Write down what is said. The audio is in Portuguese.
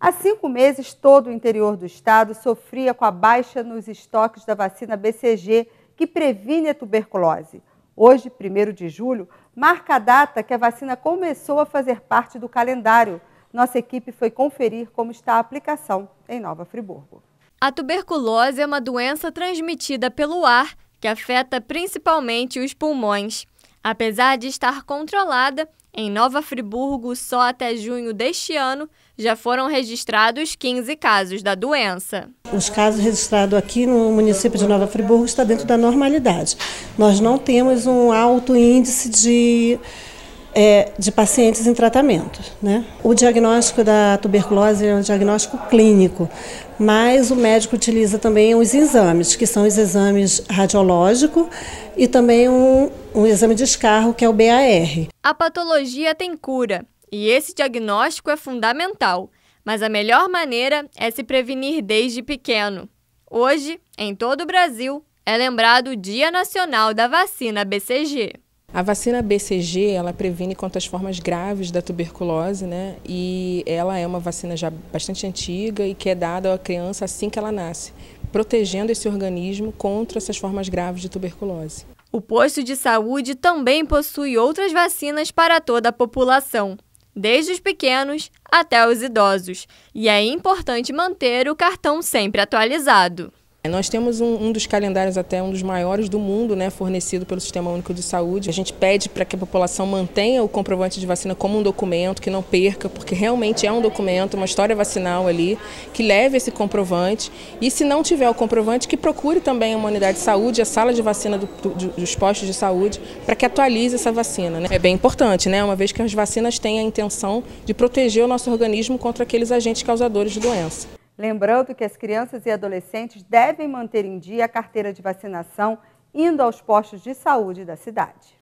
Há cinco meses, todo o interior do estado sofria com a baixa nos estoques da vacina BCG, que previne a tuberculose. Hoje, 1 de julho, marca a data que a vacina começou a fazer parte do calendário. Nossa equipe foi conferir como está a aplicação em Nova Friburgo. A tuberculose é uma doença transmitida pelo ar que afeta principalmente os pulmões. Apesar de estar controlada, em Nova Friburgo, só até junho deste ano, já foram registrados 15 casos da doença. Os casos registrados aqui no município de Nova Friburgo está dentro da normalidade. Nós não temos um alto índice de, é, de pacientes em tratamento. Né? O diagnóstico da tuberculose é um diagnóstico clínico, mas o médico utiliza também os exames, que são os exames radiológicos e também um um exame de escarro, que é o BAR. A patologia tem cura e esse diagnóstico é fundamental, mas a melhor maneira é se prevenir desde pequeno. Hoje, em todo o Brasil, é lembrado o Dia Nacional da Vacina BCG. A vacina BCG, ela previne contra as formas graves da tuberculose, né? E ela é uma vacina já bastante antiga e que é dada à criança assim que ela nasce, protegendo esse organismo contra essas formas graves de tuberculose. O posto de saúde também possui outras vacinas para toda a população, desde os pequenos até os idosos, e é importante manter o cartão sempre atualizado. É, nós temos um, um, dos calendários até um dos maiores do mundo, né, fornecido pelo Sistema Único de Saúde. A gente pede para que a população mantenha o comprovante de vacina como um documento, que não perca, porque realmente é um documento, uma história vacinal ali, que leve esse comprovante. E se não tiver o comprovante, que procure também uma unidade de saúde, a sala de vacina do, do, dos postos de saúde, para que atualize essa vacina. Né? É bem importante, né, uma vez que as vacinas têm a intenção de proteger o nosso organismo contra aqueles agentes causadores de doença. Lembrando que as crianças e adolescentes devem manter em dia a carteira de vacinação indo aos postos de saúde da cidade.